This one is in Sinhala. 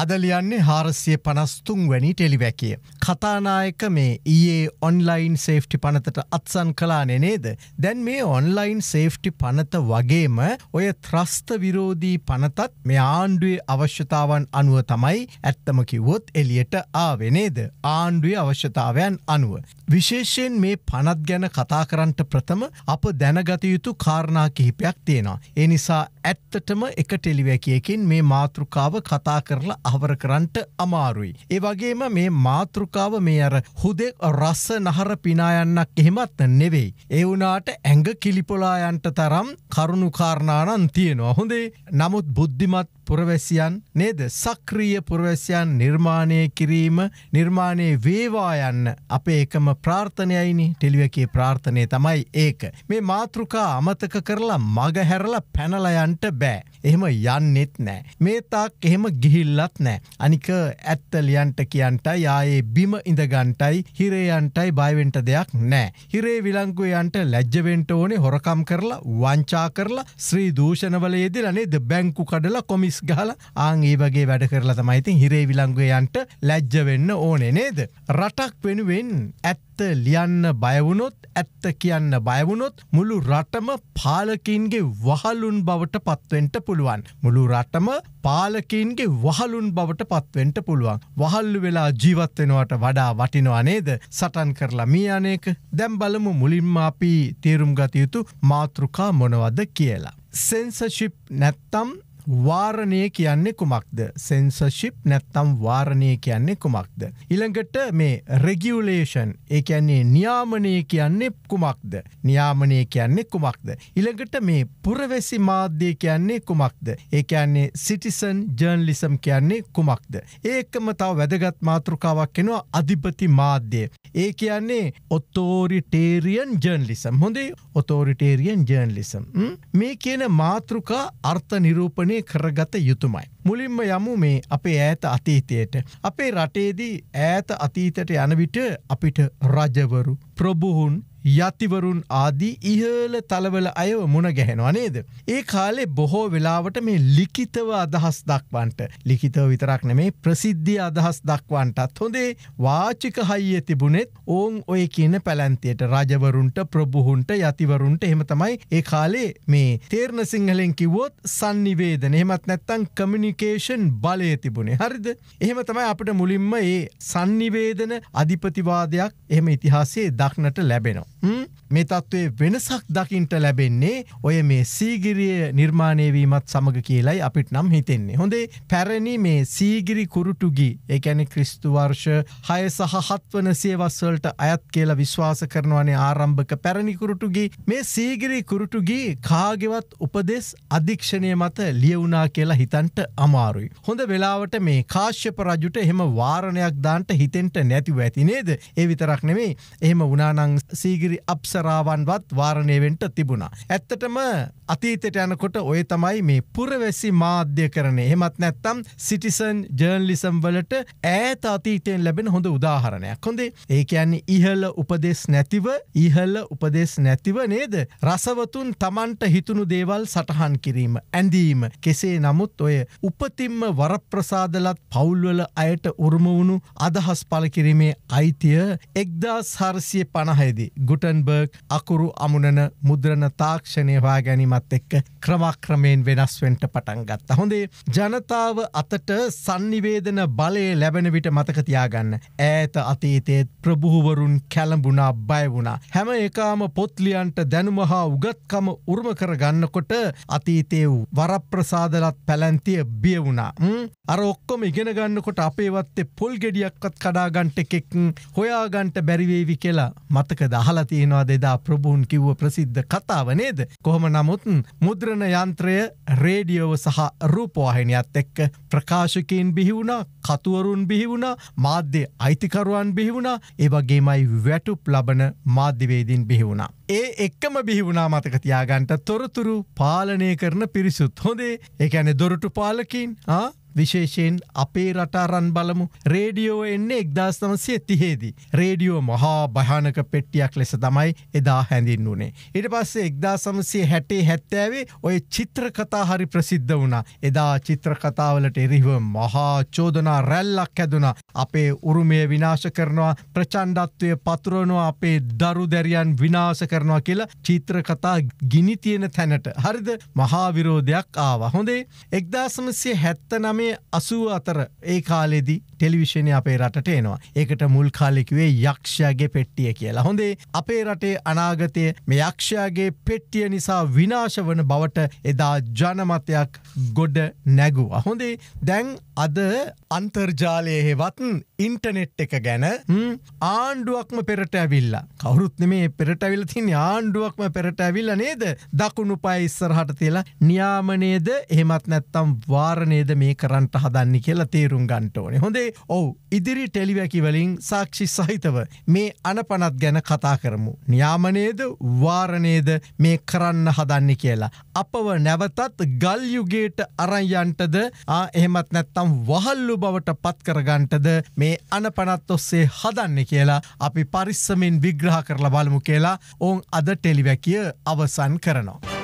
අදලියන්නේ හාරස්ය පනස්තුන් වැනි ටෙලිවැකිය. කතානායක මේ ඒ ඔන්ලයින් සේෆ්ටි පනතට අත්සන් කලානෙ නේද. දැන් මේ ඔන්ලයින් සේෆ්ටි පනත වගේම ඔය ත්‍රස්ත විරෝධී පනතත් මේ ආණ්ඩුවේ අවශ්‍යතාවන් අනුව තමයි ඇත්තමකිවොත් එලියට ආවෙනේද. ආණ්ඩුවේ අවශ්‍යතාවයන් අනුව. විශේෂයෙන් මේ පනත් ගැන කතා කරන්ට ප්‍රථම අප දැනගතයුතු කාරණා කිහිපයක් තියෙනවා. එනිසා ඇත්තටම එක ටෙලිවැකියකින් මේ මාතෘකාව කතා කරලා අවර කරන්නට අමාරුයි. ඒ වගේම මේ මාතෘකාව මේ අර හුදෙක් රස්ස නහර පිනායන්නක් එහෙමත් නෙවෙයි. ඒ වුණාට ඇඟ කිලිපොලායන්ට තරම් කරුණුකාරණානන් තියෙනවා. හොඳේ. නමුත් බුද්ධිමත් පුරවැසියන් නේද සක්‍රීය පුරවැසියන් නිර්මාණය කිරීම නිර්මාණය වේවා යන්න අපේ එකම ප්‍රාර්ථනයයිනි ටෙලිවකේ ප්‍රාර්ථනය තමයි ඒක. මේ මාතෘකා අමතක කරලා මග හැරලා පැනලයන්ට බෑ. එහෙම යන්නෙත් නෑ. මේ තාක් එහෙම ගිහිල්ලත් නෑ. අනික ඇත්තලියන්ට කියන්ටයි ආයේ බිම ඉඳගන්ටයි හිරේයන්ටයි බයිවෙන්ට දෙයක් නෑ. හිරේ විලංගුයන්ට ලැජ්ජවෙන්ට ඕනේ හොරකම් කරලා වංචා කරලා ශ්‍රී දූෂණවල යෙදිලනේ ද බැංකු කඩලා කොමිස ෆික්ස් ගහල ආං ඒ වගේ වැඩ කරලා තමයිතින් හිරේ විලංගුවයන්ට ලැජ්ජ වෙන්න ඕනේ නේද. රටක් වෙනුවෙන් ඇත්ත ලියන්න බයවුණොත් ඇත්ත කියන්න බයවුණොත් මුළු රටම පාලකින්ගේ වහලුන් බවට පත්වෙන්ට පුළුවන්. මුළු රටම පාලකින්ගේ වහලුන් බවට පත්වෙන්ට පුළුවන්. වහල්ලු වෙලා ජීවත්වෙනවට වඩා වටිනවා නේද සටන් කරලා මේ අනේක දැම් බලමු මුලින්ම අපි තේරුම් ගතයුතු මාතෘකා මොනවද කියලා. සෙන්සශිප් නැත්තම් වාරණය කියන්නේ කුමක්ද සෙන්සර්ශිප් නැත්තම් වාරණය කියන්නේ කුමක්ද. ඉළඟට මේ රෙගියවලේෂන් ඒන්නේ නියාමනය කියන්නේ කුමක්ද නියාමනය කියන්නේ කුමක්ද. ඉළඟට මේ පුරවැසි මාධ්‍යය කියන්නේ කුමක්ද. ඒකන්නේ සිටිසන් ජර්නලිසම් කියන්නේ කුමක්ද. ඒකම තාව වැදගත් මාතෘකාවක් කෙනවා අධිපති මාධ්‍යය. ඒ කියන්නේ ඔත්තෝරිටේරියන් ජර්නලිසම් හොඳේ ඔතෝරිටේරියන් ජර්නලිසම් මේ කියන මාතෘකා අර්ථ නිරූපණය නිර්මාණය කරගත යුතුමයි. මුලින්ම යමු මේ අපේ ඈත අතීතයට. අපේ රටේදී ඈත අතීතට යනවිට අපිට රජවරු, ප්‍රභුහුන් යතිවරුන් ආදී ඉහල තලවල අයව මුණ ගැහෙනවා නේද. ඒ කාලේ බොහෝ වෙලාවට මේ ලිකිතව අදහස් දක්වන්ට ලිකිතව විතරක් නෙමේ ප්‍රසිද්ධිය අදහස් දක්වන්ටත් හොඳේ වාචික හයිය තිබුණෙත් ඕන් ඔය කියන පැලැන්තියට රජවරුන්ට ප්‍රභුහුන්ට යතිවරුන්ට එහෙමතමයි ඒ කාලේ මේ තේරණ සිංහලෙන් කිවොත් සන්නිවේදන එහෙමත් නැත්තං කමිනිිකේෂන් බලය තිබුණේ හරිද. එහෙම තමයි අපට මුලින්ම ඒ සන්නිවේදන අධිපතිවාදයක් එහම ඉතිහාසේ දක්නට ලැබෙනවා. මේ තත්ත්වය වෙනසක් දකිින්ට ලැබෙන්නේ ඔය මේ සීගිරිය නිර්මාණයවීමත් සමඟ කියලයි අපිට නම් හිතෙන්නේ. හොඳේ පැරණි මේ සීගිරි කුරුටුගි එකැනි ක්‍රිස්තුවර්ෂ හය සහත්වන සියවස්වලට අයත් කියලා විශ්වාස කරනවනේ ආරම්භක පැරණි කුරුටුගි මේ සීගිරි කුරුටුගි කාගෙවත් උපදෙස් අධික්ෂණය මත ලියවුනා කියලා හිතන්ට අමාරුයි. හොඳ වෙලාවට මේ කාශ්‍යප රජුට එහෙම වාරණයක් දාන්ට හිතෙන්ට නැතිව ඇතිනේද ඒ විතරක් නෙමේ එහෙම උනානං සීගිරි කිරි අප්සරාවන්වත් වාරණයවෙන්ට තිබුණා. ඇත්තටම අතීතයට යනකොට ඔය තමයි මේ පුරවැසි මාධ්‍ය කරන එහෙමත් නැත්තම් සිටිසන් ජර්ලිසම් වලට ඈත අතීතයෙන් ලැබෙන හොඳ උදාහරණයක් හොඳේ ඒකයන්නේ ඉහල උපදෙස් නැතිව ඉහල්ල උපදෙස් නැතිව නේද රසවතුන් තමන්ට හිතුණු දේවල් සටහන් කිරීම ඇඳීම කෙසේ නමුත් ඔය උපතින්ම වරප්‍රසාදලත් පවුල්වල අයට උරුමවුණු අදහස් පල කිරීමේ අයිතිය එක්දා සාර්සිය පණහයිදි ගුට ගුටන්බර්ග් අකුරු අමුණන මුද්‍රණ තාක්ෂණය හොයා ගැනීමත් එක්ක ක්‍රමක්‍රමයෙන් වෙනස්වෙන්ට පටන් ගත්ත. හොඳේ ජනතාව අතට සංනිවේදන බලය ලැබෙන විට මතකතියාගන්න. ඈත අතීතයේත් ප්‍රභූවරුන් කැලඹුණා බයවුණා. හැම එකාම පොත්ලියන්ට දැනුමහා උගත්කම උර්ම කරගන්නකොට අතීතය වූ වරප්‍රසාදලත් පැලැන්තිය බියවුණා. අර ඔක්කොම ඉගෙනගන්නකොට අපේවත්තේ පොල් ගෙඩියක්වත් කඩාගන්ට එකෙක් හොයාගන්ට බැරිවේවි කියලා මතක දහලත්. තියෙනවා දෙදා ප්‍රභූන් කිව්ව ප්‍රසිද්ධ කතාව නේද. කොහොම නමුත් මුද්‍රණ යන්ත්‍රය රේඩියෝව සහ රූපවාහිනියත් එක්ක ප්‍රකාශකීන් බිහිවුණ කතුවරුන් බිහිවුණ මාධ්‍ය අයිතිකරුවන් බිහිවුණ ඒවගේමයි වැටුප් ලබන මාධ්‍යවේදීන් බිහිවුණ. ඒ එක්කම බිහිවුණා මතකතියාගන්ට තොරතුරු පාලනය කරන පිරිසුත් හොදේ එකැන දොරටු පාලකින් ආ? විශේෂයෙන් අපේ රටාරන් බලමු රේඩියෝ එන්නේ එක්දස් නමසය තිහේදී. රේඩියෝ මහා භයානක පෙට්ටියක් ලෙස තමයි එදා හැඳින් වුණේ. ඉට පස්සේ එක්දා සමසය හැටේ හැත්තෑවේ ඔය චිත්‍රකතා හරි ප්‍රසිද්ධ වුණා. එදා චිත්‍රකතාවලට එරිව මහා චෝදනා රැල්ලක් හැදුනා. අපේ උරුමය විනාශ කරනවා ප්‍රචන්්ඩත්වය පතුරනවා අපේ දරු දැරියන් විනාස කරනවා කියලා චිත්‍රකතා ගිනිතියෙන තැනට හරිද මහාවිරෝධයක් ආවා හොඳේ එක්දා සමසය හැත්ත නම නමේ අසුව අතර ඒ කාලෙදී ටෙලිවිශෂණය අපේ රටට එනවා. ඒකට මුල් කාලෙකිවේ යක්ෂයාගේ පෙට්ටිය කියලා. හොඳේ අපේ රටේ අනාගතය මේ යක්ෂයාගේ පෙට්ටිය නිසා විනාශ වන බවට එදා ජනමතයක් ගොඩ නැගුවා. හොඳේ දැන් අද අන්තර්ජාලය හෙවත්න් ඉන්ටනෙට් එක ගැන ආණ්ඩුවක්ම පෙරට ඇවිල්ලා. කවුරුත් මේ පෙරට ඇවිල තින් ආණ්ඩුවක්ම පෙරට ඇවිල්ල නේද දකුණු පයි ඉස්සරහට තියලා නියාමනේද එහෙමත් නැත්තම් වාරණේද මේ කරන්ට හදන්න කියලා තේරුම් ගන්ට ඕනේ හොඳේ ඔවු ඉදිරි ටෙලිවැකිවලින් සාක්ෂි සහිතව මේ අනපනත් ගැන කතා කරමු. න්‍යාමනේද වාරණේද මේ කරන්න හදන්න කියලා. අපව නැවතත් ගල්යුගේට අරයන්ටද එහෙමත් නැත්තම් වහල්ලු බවට පත්කරගන්ටද මේ අනපනත් ඔස්සේ හදන්න කියලා අපි පරිස්සමින් විග්‍රහ කරලා බලමු කියලා ඔවුන් අද ටෙලිවැකිය අවසන් කරනවා.